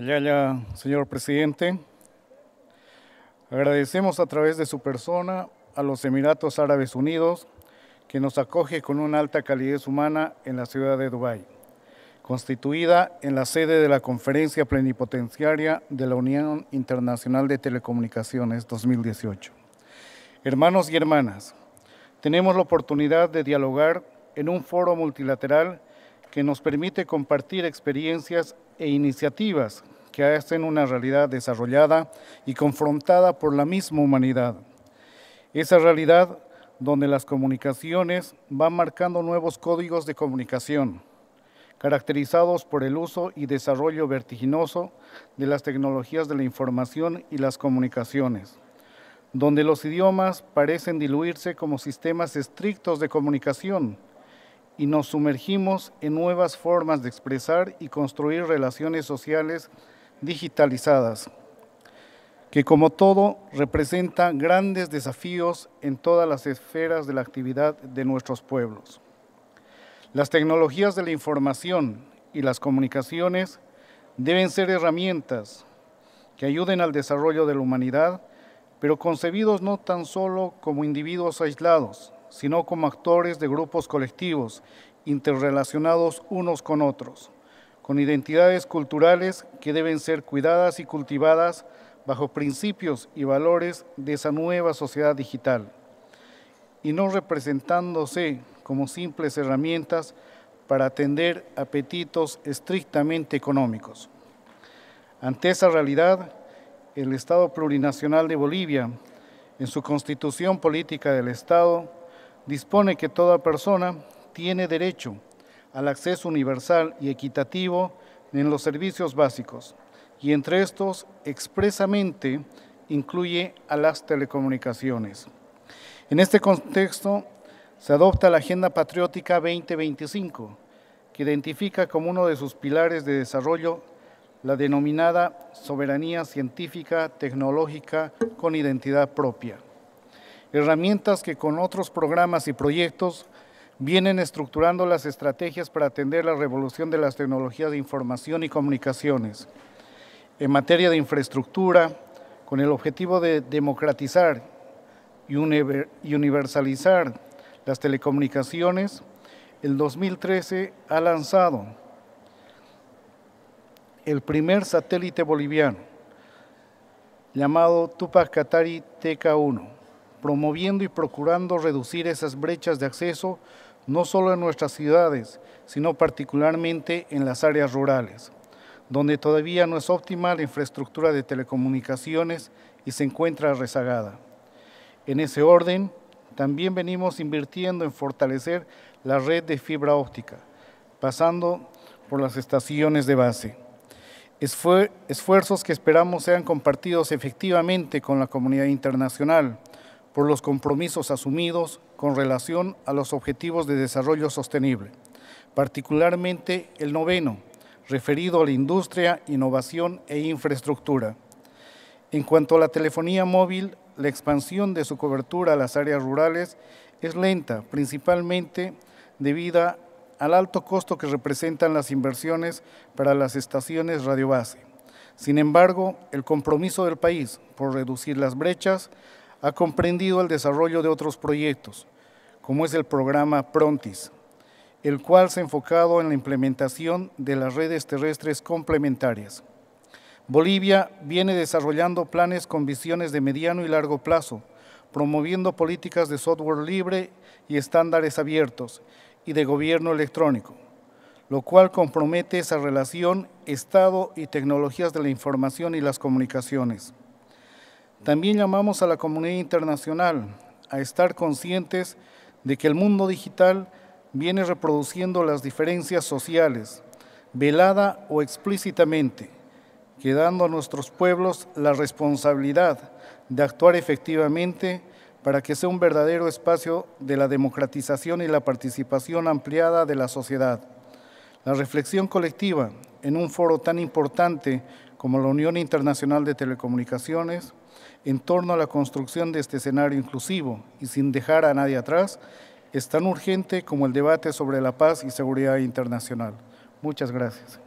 Ayala, señor presidente. Agradecemos a través de su persona a los Emiratos Árabes Unidos, que nos acoge con una alta calidez humana en la ciudad de Dubái, constituida en la sede de la Conferencia Plenipotenciaria de la Unión Internacional de Telecomunicaciones 2018. Hermanos y hermanas, tenemos la oportunidad de dialogar en un foro multilateral que nos permite compartir experiencias e iniciativas que hacen una realidad desarrollada y confrontada por la misma humanidad. Esa realidad donde las comunicaciones van marcando nuevos códigos de comunicación, caracterizados por el uso y desarrollo vertiginoso de las tecnologías de la información y las comunicaciones, donde los idiomas parecen diluirse como sistemas estrictos de comunicación, y nos sumergimos en nuevas formas de expresar y construir relaciones sociales digitalizadas, que como todo representan grandes desafíos en todas las esferas de la actividad de nuestros pueblos. Las tecnologías de la información y las comunicaciones deben ser herramientas que ayuden al desarrollo de la humanidad, pero concebidos no tan solo como individuos aislados, sino como actores de grupos colectivos interrelacionados unos con otros, con identidades culturales que deben ser cuidadas y cultivadas bajo principios y valores de esa nueva sociedad digital, y no representándose como simples herramientas para atender apetitos estrictamente económicos. Ante esa realidad, el Estado Plurinacional de Bolivia, en su Constitución Política del Estado, dispone que toda persona tiene derecho al acceso universal y equitativo en los servicios básicos, y entre estos expresamente incluye a las telecomunicaciones. En este contexto, se adopta la Agenda Patriótica 2025, que identifica como uno de sus pilares de desarrollo la denominada soberanía científica, tecnológica, con identidad propia herramientas que con otros programas y proyectos vienen estructurando las estrategias para atender la revolución de las tecnologías de información y comunicaciones. En materia de infraestructura, con el objetivo de democratizar y universalizar las telecomunicaciones, el 2013 ha lanzado el primer satélite boliviano llamado Tupac Katari TK1 promoviendo y procurando reducir esas brechas de acceso no solo en nuestras ciudades, sino particularmente en las áreas rurales, donde todavía no es óptima la infraestructura de telecomunicaciones y se encuentra rezagada. En ese orden, también venimos invirtiendo en fortalecer la red de fibra óptica, pasando por las estaciones de base. esfuerzos que esperamos sean compartidos efectivamente con la comunidad internacional, por los compromisos asumidos con relación a los Objetivos de Desarrollo Sostenible, particularmente el noveno, referido a la industria, innovación e infraestructura. En cuanto a la telefonía móvil, la expansión de su cobertura a las áreas rurales es lenta, principalmente debido al alto costo que representan las inversiones para las estaciones radiobase. Sin embargo, el compromiso del país por reducir las brechas ha comprendido el desarrollo de otros proyectos, como es el programa Prontis, el cual se ha enfocado en la implementación de las redes terrestres complementarias. Bolivia viene desarrollando planes con visiones de mediano y largo plazo, promoviendo políticas de software libre y estándares abiertos y de gobierno electrónico, lo cual compromete esa relación Estado y tecnologías de la información y las comunicaciones. También llamamos a la comunidad internacional a estar conscientes de que el mundo digital viene reproduciendo las diferencias sociales, velada o explícitamente, quedando a nuestros pueblos la responsabilidad de actuar efectivamente para que sea un verdadero espacio de la democratización y la participación ampliada de la sociedad. La reflexión colectiva en un foro tan importante como la Unión Internacional de Telecomunicaciones en torno a la construcción de este escenario inclusivo y sin dejar a nadie atrás es tan urgente como el debate sobre la paz y seguridad internacional. Muchas gracias.